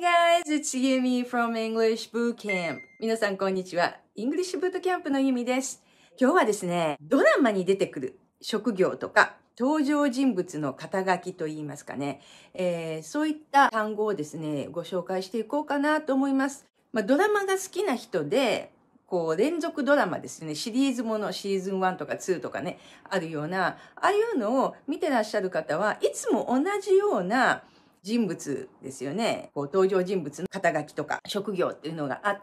guys, it's Yumi from English Boot Camp. 皆さんこんにちは。English Boot Camp のゆみです。今日はですね、ドラマに出てくる職業とか登場人物の肩書きといいますかね、えー、そういった単語をですね、ご紹介していこうかなと思います。まあ、ドラマが好きな人で、こう連続ドラマですね、シリーズもの、シーズン1とか2とかね、あるような、ああいうのを見てらっしゃる方はいつも同じような人物ですよね。こう登場人物の肩書きとか職業っていうのがあっ、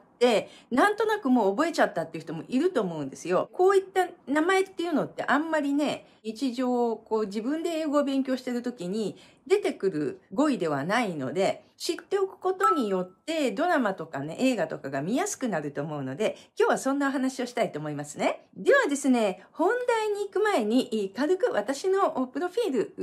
なんとなくもう覚えちゃったっていう人もいると思うんですよ。こういった名前っていうのってあんまりね、日常、こう自分で英語を勉強してる時に出てくる語彙ではないので、知っておくことによってドラマとかね、映画とかが見やすくなると思うので、今日はそんなお話をしたいと思いますね。ではですね、本題に行く前に、軽く私のプロフィー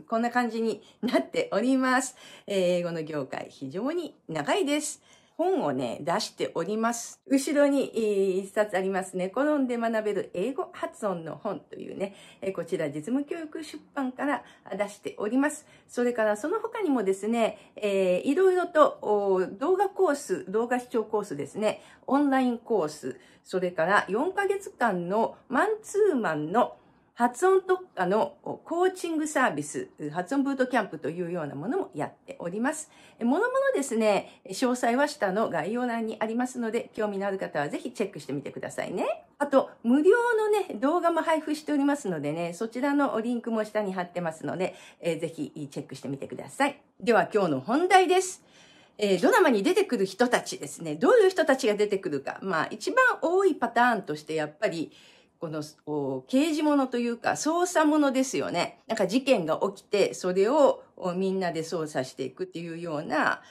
ル、こんな感じになっております。英語の業界非常に長いです。本をね、出しております。後ろに一冊ありますね。好んで学べる英語発音の本というね、こちら実務教育出版から出しております。それからその他にもですね、えー、いろいろと動画コース、動画視聴コースですね、オンラインコース、それから4ヶ月間のマンツーマンの発音特化のコーチングサービス、発音ブートキャンプというようなものもやっております。ものものですね、詳細は下の概要欄にありますので、興味のある方はぜひチェックしてみてくださいね。あと、無料のね、動画も配布しておりますのでね、そちらのリンクも下に貼ってますので、えー、ぜひチェックしてみてください。では、今日の本題です。えー、ドラマに出てくる人たちですね。どういう人たちが出てくるか。まあ、一番多いパターンとして、やっぱり、この刑事物というか捜査物ですよね。なんか事件が起きて、それをみんなで捜査していくっていうような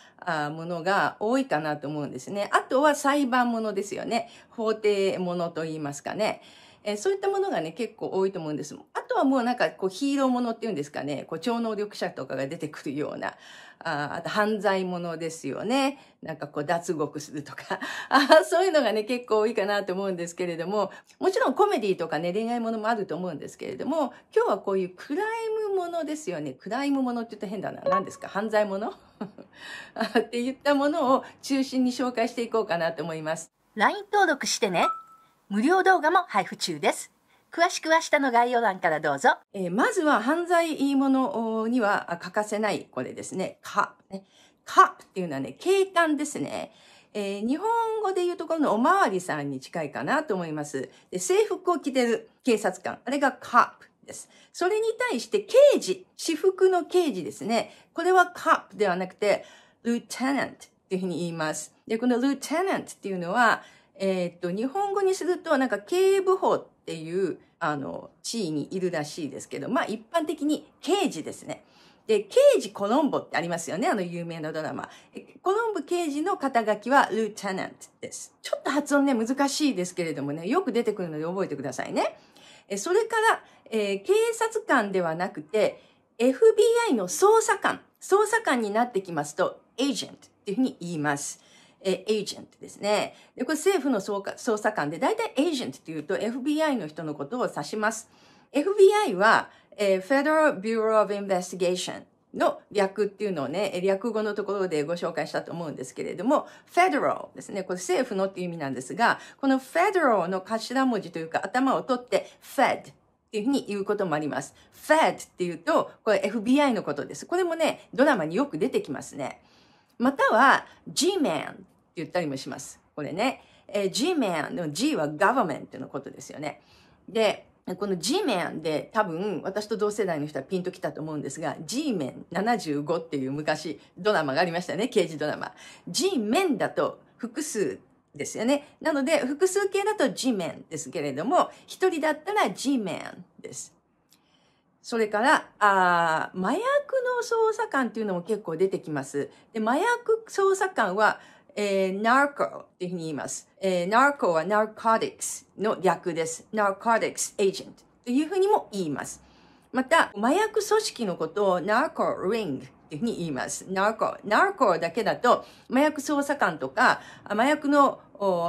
ものが多いかなと思うんですね。あとは裁判物ですよね。法廷物と言いますかね。えー、そういったものがね、結構多いと思うんです。あとはもうなんか、こう、ヒーローものっていうんですかね、こう、超能力者とかが出てくるような、ああと、犯罪ものですよね。なんかこう、脱獄するとか、あそういうのがね、結構多いかなと思うんですけれども、もちろんコメディとかね、恋愛ものもあると思うんですけれども、今日はこういうクライムものですよね。クライムものって言ったら変だな。何ですか犯罪もの って言ったものを中心に紹介していこうかなと思います。LINE 登録してね。無料動画も配布中です詳しくは下の概要欄からどうぞ。えー、まずは犯罪いいものには欠かせない、これですね。か。ね、かっていうのはね、警官ですね。えー、日本語で言うところのおまわりさんに近いかなと思います。で制服を着てる警察官。あれがカープです。それに対して刑事、私服の刑事ですね。これはカープではなくて、ルーテナントっていうふうに言います。で、このルーテナントっていうのは、えっ、と、日本語にすると、なんか警部補っていう、あの、地位にいるらしいですけど、まあ一般的に刑事ですね。で、刑事コロンボってありますよね、あの有名なドラマ。コロンボ刑事の肩書きはルーテナントです。ちょっと発音ね、難しいですけれどもね、よく出てくるので覚えてくださいね。えそれから、えー、警察官ではなくて、FBI の捜査官、捜査官になってきますと、エージェントっていうふうに言います。えエージェントですね。で、これ政府の捜査官で、大体エージェントっていうと FBI の人のことを指します。FBI は、えー、Federal Bureau of Investigation の略っていうのをね、略語のところでご紹介したと思うんですけれども、federal ですね。これ政府のっていう意味なんですが、この federal の頭文字というか頭を取って fed っていうふうに言うこともあります。fed っていうと、これ FBI のことです。これもね、ドラマによく出てきますね。または G-man 言ったりもします。これね。えー、G-man の G は government のことですよね。で、この G-man で多分私と同世代の人はピンときたと思うんですが、G-man75 っていう昔ドラマがありましたね、刑事ドラマ。g m a n だと複数ですよね。なので、複数形だと g m a n ですけれども、一人だったら G-man です。それから、あ麻薬の捜査官っていうのも結構出てきます。で、麻薬捜査官は、えー、narco っていうふうに言います。えー、narco は narcotics の略です。narcotics agent というふうにも言います。また、麻薬組織のことを narco ring っていうふうに言います。narco。narco だけだと、麻薬捜査官とか、麻薬の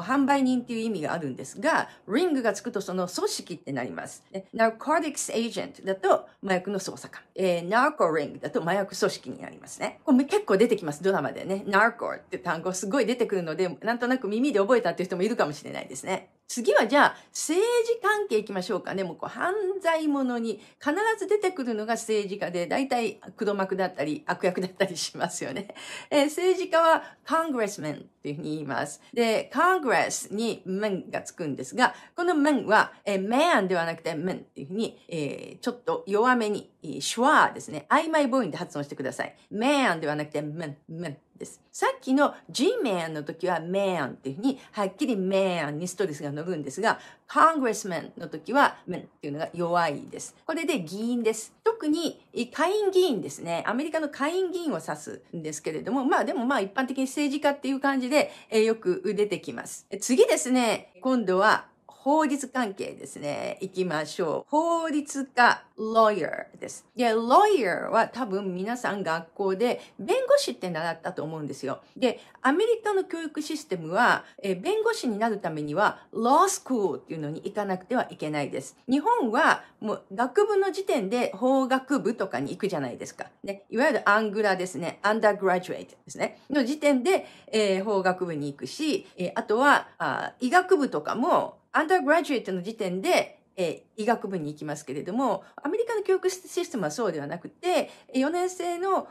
販売人っていう意味があるんですが、リングがつくとその組織ってなります。narcotics agent だと麻薬の捜査官。えー、narco ring だと麻薬組織になりますね。これ結構出てきます、ドラマでね。narco って単語すごい出てくるので、なんとなく耳で覚えたっていう人もいるかもしれないですね。次はじゃあ、政治関係いきましょうかね。もうこう犯罪者に必ず出てくるのが政治家で、大体黒幕だったり悪役だったりしますよね。えー、政治家は congressman っていうふうに言います。で、Congress に men がつくんですが、この men は、えー、man ではなくて men というふうに、えー、ちょっと弱めに、えー、シュワーですね。曖昧母音で発音してください。man ではなくて men, men, です。さっきの G-man の時は man っていうふうに、はっきり man にストレスが乗るんですが、congressman の時は man っていうのが弱いです。これで議員です。特に下院議員ですね。アメリカの下院議員を指すんですけれども、まあでもまあ一般的に政治家っていう感じで、えよく出てきます。次ですね、今度は法律関係ですね。行きましょう。法律家、lawyer です。で、lawyer は多分皆さん学校で弁護士って習ったと思うんですよ。で、アメリカの教育システムは、え弁護士になるためには、law school っていうのに行かなくてはいけないです。日本はもう学部の時点で法学部とかに行くじゃないですか。ね、いわゆるアングラですね。アンダーグラジュエイトですね。の時点で、えー、法学部に行くし、えー、あとはあ医学部とかもアンダーグラジュエットの時点で、え医学部に行きますけれども、アメリカの教育システムはそうではなくて、4年生の、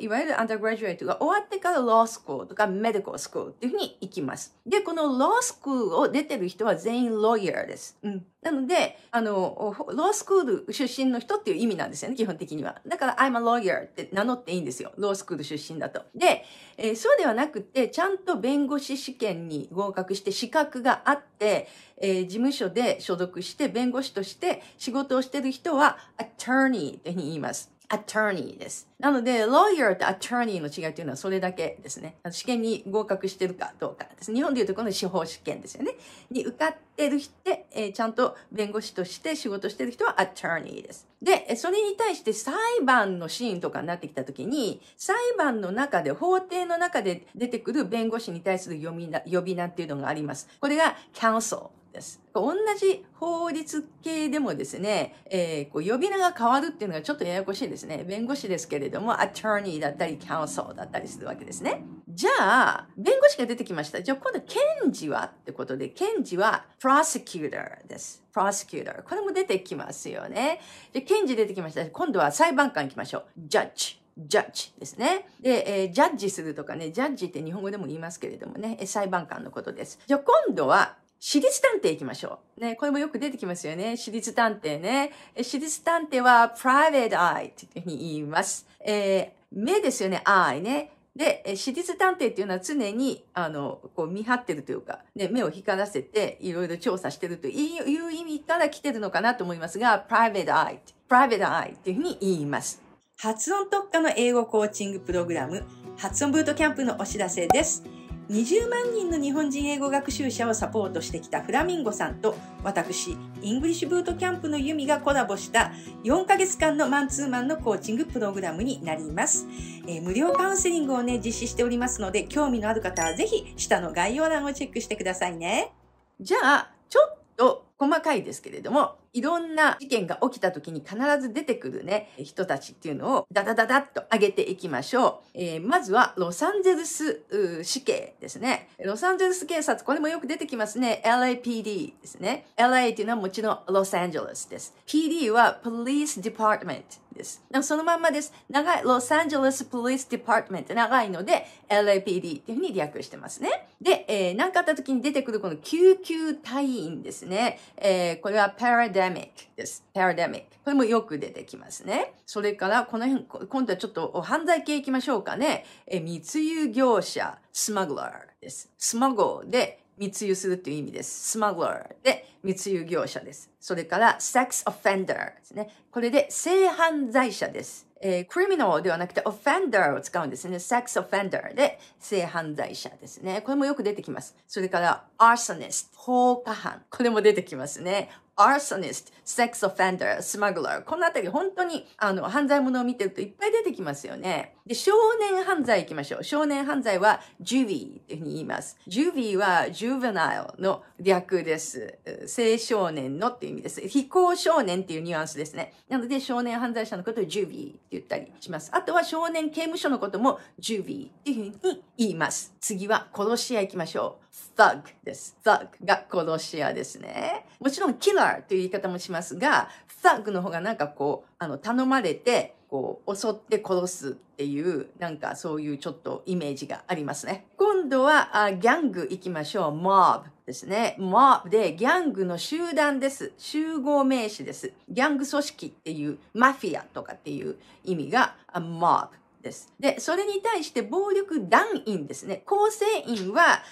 いわゆるアンダーグラジュエイトが終わってからロースクールとかメディカルスクールっていうふうに行きます。で、このロースクールを出てる人は全員ロイヤーです。うん。なので、あの、ロースクール出身の人っていう意味なんですよね、基本的には。だから、I'm a lawyer って名乗っていいんですよ。ロースクール出身だと。で、えー、そうではなくて、ちゃんと弁護士試験に合格して資格があって、えー、事務所で所属して弁護士士として仕事をしてる人は attorney って言います。attorney です。なので、lawyer と attorney の違いというのはそれだけですね。試験に合格してるかどうかです。日本でいうとこの司法試験ですよね。に受かってる人で、えー、ちゃんと弁護士として仕事してる人は attorney です。で、それに対して裁判のシーンとかになってきたときに、裁判の中で、法廷の中で出てくる弁護士に対する呼び名呼び名っていうのがあります。これが counsel。です。同じ法律系でもですね、えー、こう呼び名が変わるっていうのがちょっとややこしいですね。弁護士ですけれども、アチ t ーニーだったり、キャンソーだったりするわけですね。じゃあ、弁護士が出てきました。じゃあ今度、検事はってことで、検事はプロセキューターです。プロセキューター。これも出てきますよね。で、検事出てきました。今度は裁判官行きましょう。ジャッジ。ジャッジですね。で、えー、ジャッジするとかね、ジャッジって日本語でも言いますけれどもね、裁判官のことです。じゃあ今度は私立探偵行きましょう。ね、これもよく出てきますよね。私立探偵ね。私立探偵は private eye っていうふうに言います。えー、目ですよね、eye ね。で、私立探偵っていうのは常に、あの、こう見張ってるというか、ね、目を光らせて、いろいろ調査してるという意味から来てるのかなと思いますが、private eye、private eye っていうふうに言います。発音特化の英語コーチングプログラム、発音ブートキャンプのお知らせです。20万人の日本人英語学習者をサポートしてきたフラミンゴさんと私、イングリッシュブートキャンプのユミがコラボした4ヶ月間のマンツーマンのコーチングプログラムになります。えー、無料カウンセリングをね、実施しておりますので、興味のある方はぜひ下の概要欄をチェックしてくださいね。じゃあ、ちょっと細かいですけれども、いろんな事件が起きた時に必ず出てくるね、人たちっていうのをダダダダっと上げていきましょう。えー、まずは、ロサンゼルス死刑ですね。ロサンゼルス警察、これもよく出てきますね。LAPD ですね。LA っていうのはもちろんロサンゼルスです。PD は Police Department です。そのまんまです。長い、ロサンゼルスポリスデパートメント長いので、LAPD っていうふうに略してますね。で、えー、かあった時に出てくるこの救急隊員ですね。えー、これはパラデミックです。パラデミック。これもよく出てきますね。それから、この辺、今度はちょっと犯罪系行きましょうかね。えー、密輸業者、スマグラーです。スマゴで、密輸するっていう意味です。スマグラーで密輸業者です。それから、セックスオフェンダーですね。これで性犯罪者です。えー、クリミナルではなくて、オフェンダーを使うんですね。セックスオフェンダーで性犯罪者ですね。これもよく出てきます。それから、アーソニスト、放火犯。これも出てきますね。アーソニスト、セックスオフェンダー、スマグラー。このあたり本当にあの犯罪者を見てるといっぱい出てきますよね。で、少年犯罪行きましょう。少年犯罪はジュビーっていうふうに言います。ジュビーはジュー e ナ i l の略です。青少年のっていう意味です。非行少年っていうニュアンスですね。なので少年犯罪者のことをジュビーって言ったりします。あとは少年刑務所のこともジュビーっていうふうに言います。次は殺し屋行きましょう。thug です。thug が殺し屋ですね。もちろん killer という言い方もしますが、thug の方がなんかこう、あの、頼まれて、こう、襲って殺すっていう、なんかそういうちょっとイメージがありますね。今度は、あギャング行きましょう。mob ですね。mob でギャングの集団です。集合名詞です。ギャング組織っていう、マフィアとかっていう意味が、mob です。で、それに対して暴力団員ですね。構成員は、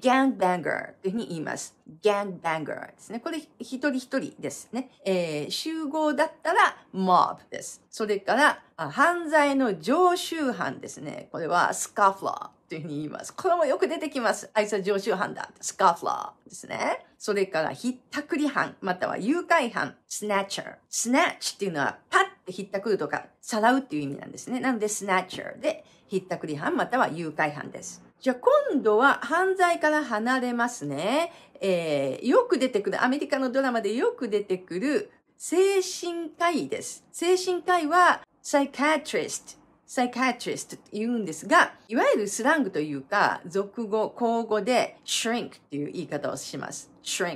gangbanger というふうに言います。gangbanger ですね。これ一人一人ですね。えー、集合だったら mob です。それから犯罪の常習犯ですね。これは scuffler というふうに言います。これもよく出てきます。あいつは常習犯だ。scuffler ですね。それからひったくり犯、または誘拐犯 snatcher。snatch っていうのはパッてひったくるとかさらうっていう意味なんですね。なのでスナッチャーでひったくり犯または誘拐犯です。じゃあ今度は犯罪から離れますね。えー、よく出てくる、アメリカのドラマでよく出てくる精神科医です。精神科医は psychiatrist。psychiatrist って言うんですが、いわゆるスラングというか、俗語、口語で shrink っていう言い方をします。shrink。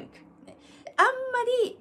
あんまり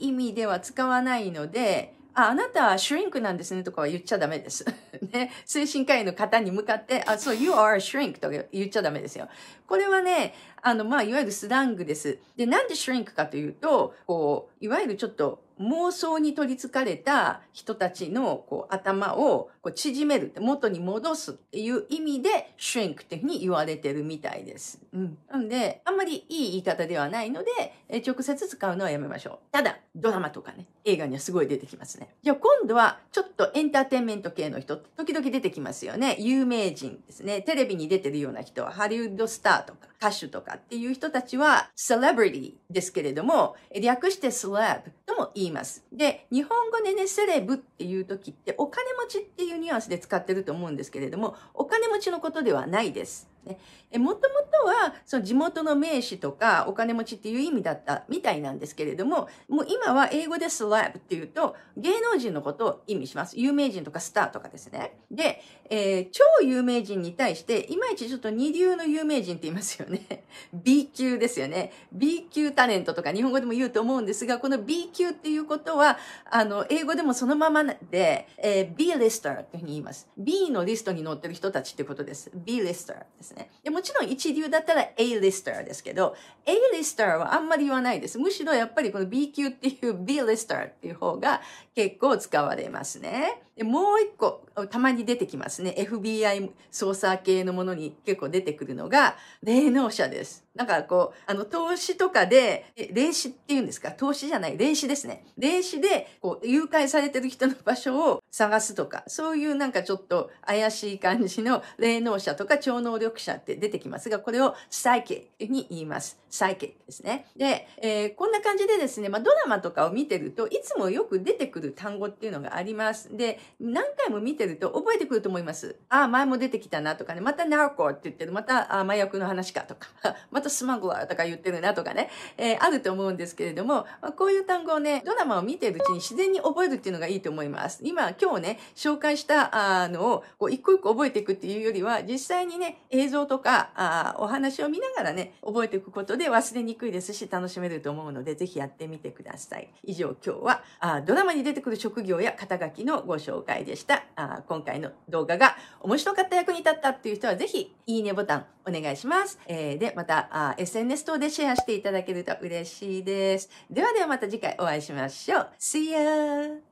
いい意味では使わないので、あ、あなたはシュリンクなんですねとかは言っちゃダメです。ね。精神科医の方に向かって、あ、そう、you are a shrink とか言っちゃダメですよ。これはね、あの、まあ、いわゆるスラングです。で、なんでシュリンクかというと、こう、いわゆるちょっと妄想に取りつかれた人たちのこう頭をこう縮めるって元に戻すっていう意味でシュリンクっていうふうに言われてるみたいです。うん。なんで、あんまりいい言い方ではないので、え直接使うのはやめましょう。ただ、ドラマとかね、映画にはすごい出てきますね。じゃあ今度はちょっとエンターテインメント系の人、時々出てきますよね。有名人ですね。テレビに出てるような人はハリウッドスターとか。歌手とかっていう人たちは、セレブリティですけれども、略してセレブとも言います。で、日本語でね、セレブっていう時って、お金持ちっていうニュアンスで使ってると思うんですけれども、お金持ちのことではないです。ね。え、もともとは、その地元の名詞とかお金持ちっていう意味だったみたいなんですけれども、もう今は英語でスラブっていうと、芸能人のことを意味します。有名人とかスターとかですね。で、えー、超有名人に対して、いまいちちょっと二流の有名人って言いますよね。B 級ですよね。B 級タレントとか日本語でも言うと思うんですが、この B 級っていうことは、あの、英語でもそのままで、えー、B リスターっていうふうに言います。B のリストに載ってる人たちってことです。B リスターです。ですね。で、もちろん一流だったら a リスターですけど、a リスターはあんまり言わないです。むしろやっぱりこの B 級っていう b リスターっていう方が結構使われますね。でもう一個、たまに出てきますね。FBI 捜査系のものに結構出てくるのが、霊能者です。なんかこう、あの、投資とかで、霊視っていうんですか、投資じゃない、霊視ですね。霊視で、こう、誘拐されてる人の場所を探すとか、そういうなんかちょっと怪しい感じの霊能者とか超能力者って出てきますが、これをサイケに言います。サイケですね。で、えー、こんな感じでですね、まあ、ドラマとかを見てると、いつもよく出てくる単語っていうのがあります。で、何回も見てると覚えてくると思います。ああ、前も出てきたなとかね、またナーコって言ってる、またあ麻薬の話かとか、またスマグラーとか言ってるなとかね、えー、あると思うんですけれども、まあ、こういう単語をね、ドラマを見てるうちに自然に覚えるっていうのがいいと思います。今、今日ね、紹介したあのをこう一個一個覚えていくっていうよりは、実際にね、映像とかあお話を見ながらね、覚えていくことで忘れにくいですし、楽しめると思うので、ぜひやってみてください。以上、今日はあドラマに出出てくる職業や肩書きのご紹介でした。あ今回の動画が面白かった役に立ったっていう人はぜひいいねボタンお願いします。えー、で、またあ SNS 等でシェアしていただけると嬉しいです。ではではまた次回お会いしましょう。See y o u